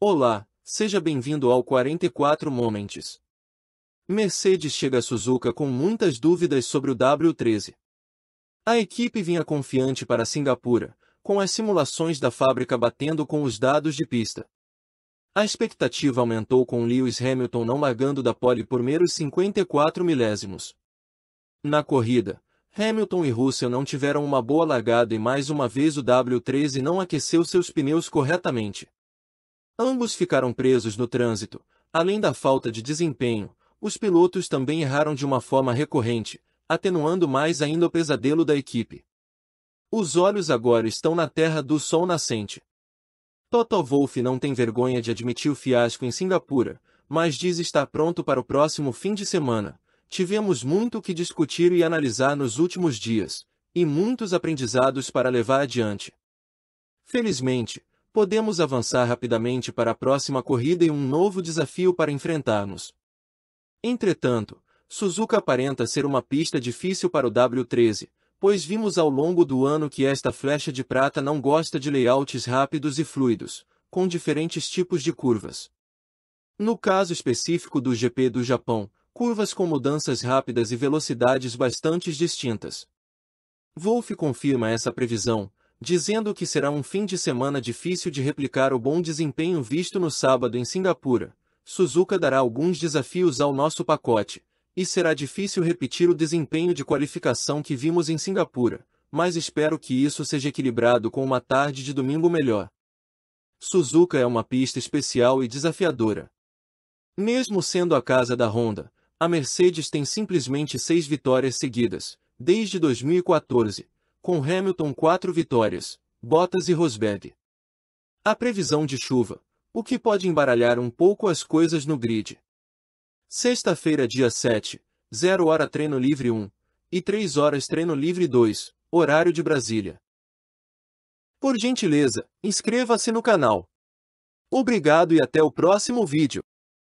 Olá, seja bem-vindo ao 44 Moments. Mercedes chega a Suzuka com muitas dúvidas sobre o W13. A equipe vinha confiante para Singapura, com as simulações da fábrica batendo com os dados de pista. A expectativa aumentou com Lewis Hamilton não largando da pole por meros 54 milésimos. Na corrida, Hamilton e Russell não tiveram uma boa largada e mais uma vez o W13 não aqueceu seus pneus corretamente. Ambos ficaram presos no trânsito. Além da falta de desempenho, os pilotos também erraram de uma forma recorrente, atenuando mais ainda o pesadelo da equipe. Os olhos agora estão na terra do sol nascente. Toto Wolff não tem vergonha de admitir o fiasco em Singapura, mas diz estar pronto para o próximo fim de semana. Tivemos muito o que discutir e analisar nos últimos dias, e muitos aprendizados para levar adiante. Felizmente, podemos avançar rapidamente para a próxima corrida e um novo desafio para enfrentarmos. Entretanto, Suzuka aparenta ser uma pista difícil para o W13, pois vimos ao longo do ano que esta flecha de prata não gosta de layouts rápidos e fluidos, com diferentes tipos de curvas. No caso específico do GP do Japão, curvas com mudanças rápidas e velocidades bastante distintas. Wolff confirma essa previsão, dizendo que será um fim de semana difícil de replicar o bom desempenho visto no sábado em Singapura. Suzuka dará alguns desafios ao nosso pacote, e será difícil repetir o desempenho de qualificação que vimos em Singapura, mas espero que isso seja equilibrado com uma tarde de domingo melhor. Suzuka é uma pista especial e desafiadora. Mesmo sendo a casa da Honda, a Mercedes tem simplesmente seis vitórias seguidas, desde 2014, com Hamilton quatro vitórias, Bottas e Rosberg. A previsão de chuva, o que pode embaralhar um pouco as coisas no grid. Sexta-feira, dia 7, 0 hora treino livre 1 e 3 horas treino livre 2, horário de Brasília. Por gentileza, inscreva-se no canal. Obrigado e até o próximo vídeo.